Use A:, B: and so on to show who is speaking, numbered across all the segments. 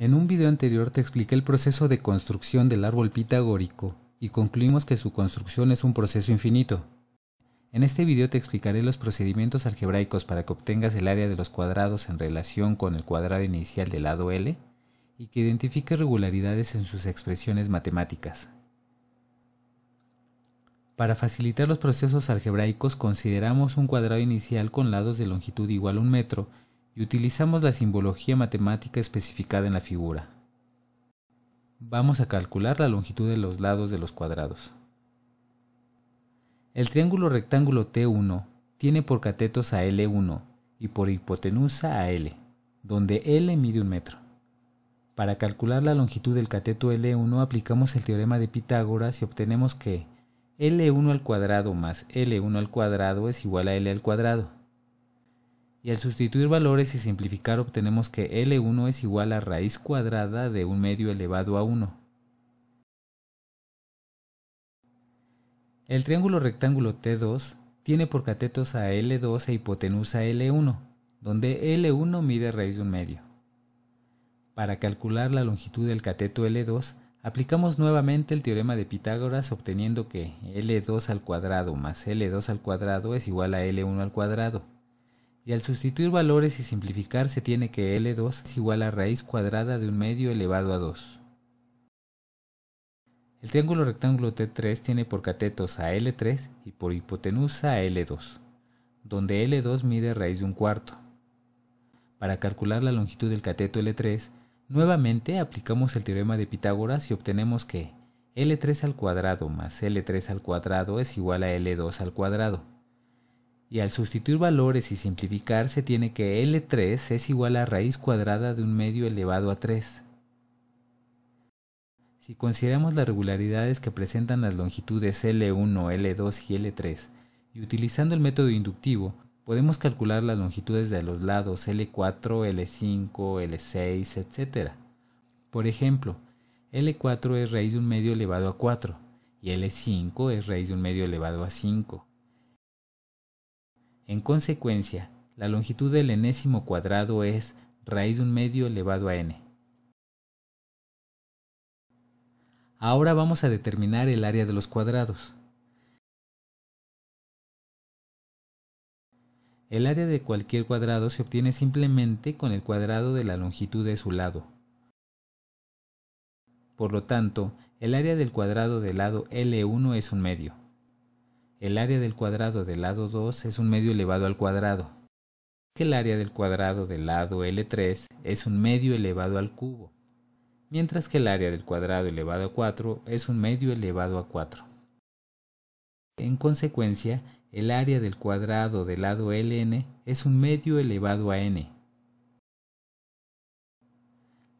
A: En un video anterior te expliqué el proceso de construcción del árbol pitagórico y concluimos que su construcción es un proceso infinito. En este video te explicaré los procedimientos algebraicos para que obtengas el área de los cuadrados en relación con el cuadrado inicial del lado L y que identifique regularidades en sus expresiones matemáticas. Para facilitar los procesos algebraicos consideramos un cuadrado inicial con lados de longitud igual a un metro y utilizamos la simbología matemática especificada en la figura. Vamos a calcular la longitud de los lados de los cuadrados. El triángulo rectángulo T1 tiene por catetos a L1 y por hipotenusa a L, donde L mide un metro. Para calcular la longitud del cateto L1 aplicamos el teorema de Pitágoras y obtenemos que L1 al cuadrado más L1 al cuadrado es igual a L al cuadrado. Y al sustituir valores y simplificar obtenemos que L1 es igual a raíz cuadrada de un medio elevado a 1. El triángulo rectángulo T2 tiene por catetos a L2 e hipotenusa L1, donde L1 mide raíz de un medio. Para calcular la longitud del cateto L2, aplicamos nuevamente el teorema de Pitágoras obteniendo que L2 al cuadrado más L2 al cuadrado es igual a L1 al cuadrado y al sustituir valores y simplificar se tiene que L2 es igual a raíz cuadrada de un medio elevado a 2. El triángulo rectángulo T3 tiene por catetos a L3 y por hipotenusa a L2, donde L2 mide raíz de un cuarto. Para calcular la longitud del cateto L3, nuevamente aplicamos el teorema de Pitágoras y obtenemos que L3 al cuadrado más L3 al cuadrado es igual a L2 al cuadrado y al sustituir valores y simplificar se tiene que L3 es igual a raíz cuadrada de un medio elevado a 3. Si consideramos las regularidades que presentan las longitudes L1, L2 y L3, y utilizando el método inductivo, podemos calcular las longitudes de los lados L4, L5, L6, etc. Por ejemplo, L4 es raíz de un medio elevado a 4 y L5 es raíz de un medio elevado a 5. En consecuencia, la longitud del enésimo cuadrado es raíz de un medio elevado a n. Ahora vamos a determinar el área de los cuadrados. El área de cualquier cuadrado se obtiene simplemente con el cuadrado de la longitud de su lado. Por lo tanto, el área del cuadrado del lado L1 es un medio. El área del cuadrado del lado 2 es un medio elevado al cuadrado, que el área del cuadrado del lado L3 es un medio elevado al cubo, mientras que el área del cuadrado elevado a 4 es un medio elevado a 4. En consecuencia, el área del cuadrado del lado Ln es un medio elevado a n.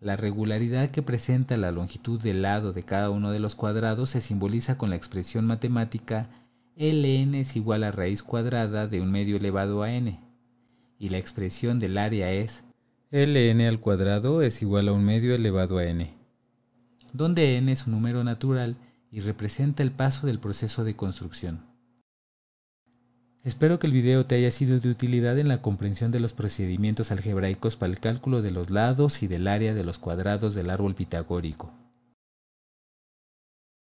A: La regularidad que presenta la longitud del lado de cada uno de los cuadrados se simboliza con la expresión matemática ln es igual a raíz cuadrada de un medio elevado a n, y la expresión del área es ln al cuadrado es igual a un medio elevado a n, donde n es un número natural y representa el paso del proceso de construcción. Espero que el video te haya sido de utilidad en la comprensión de los procedimientos algebraicos para el cálculo de los lados y del área de los cuadrados del árbol pitagórico.